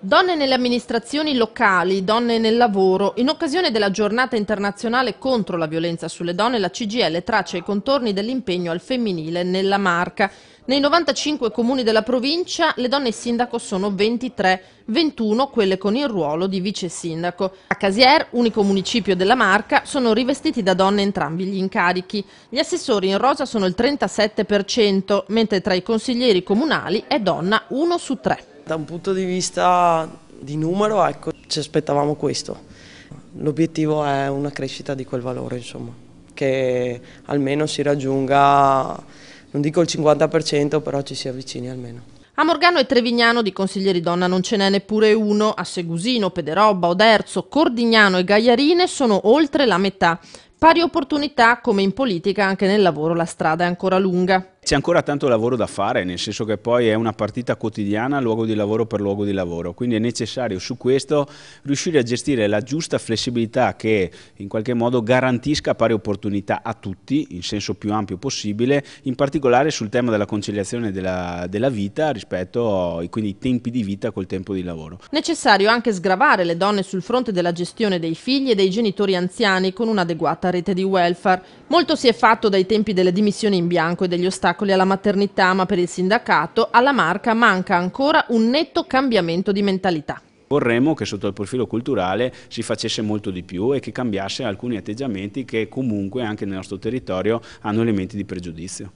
Donne nelle amministrazioni locali, donne nel lavoro. In occasione della giornata internazionale contro la violenza sulle donne, la CGL traccia i contorni dell'impegno al femminile nella marca. Nei 95 comuni della provincia le donne sindaco sono 23, 21 quelle con il ruolo di vice sindaco. A Casier, unico municipio della marca, sono rivestiti da donne entrambi gli incarichi. Gli assessori in rosa sono il 37%, mentre tra i consiglieri comunali è donna 1 su 3. Da un punto di vista di numero, ecco, ci aspettavamo questo. L'obiettivo è una crescita di quel valore, insomma, che almeno si raggiunga, non dico il 50%, però ci si avvicini almeno. A Morgano e Trevignano di consiglieri donna non ce n'è neppure uno, a Segusino, Pederobba, Oderzo, Cordignano e Gaiarine sono oltre la metà. Pari opportunità, come in politica, anche nel lavoro la strada è ancora lunga. C'è ancora tanto lavoro da fare, nel senso che poi è una partita quotidiana luogo di lavoro per luogo di lavoro, quindi è necessario su questo riuscire a gestire la giusta flessibilità che in qualche modo garantisca pari opportunità a tutti, in senso più ampio possibile, in particolare sul tema della conciliazione della, della vita rispetto ai tempi di vita col tempo di lavoro. Necessario anche sgravare le donne sul fronte della gestione dei figli e dei genitori anziani con un'adeguata rete di welfare. Molto si è fatto dai tempi delle dimissioni in bianco e degli ostacoli alla maternità, ma per il sindacato alla Marca manca ancora un netto cambiamento di mentalità. Vorremmo che sotto il profilo culturale si facesse molto di più e che cambiasse alcuni atteggiamenti che comunque anche nel nostro territorio hanno elementi di pregiudizio.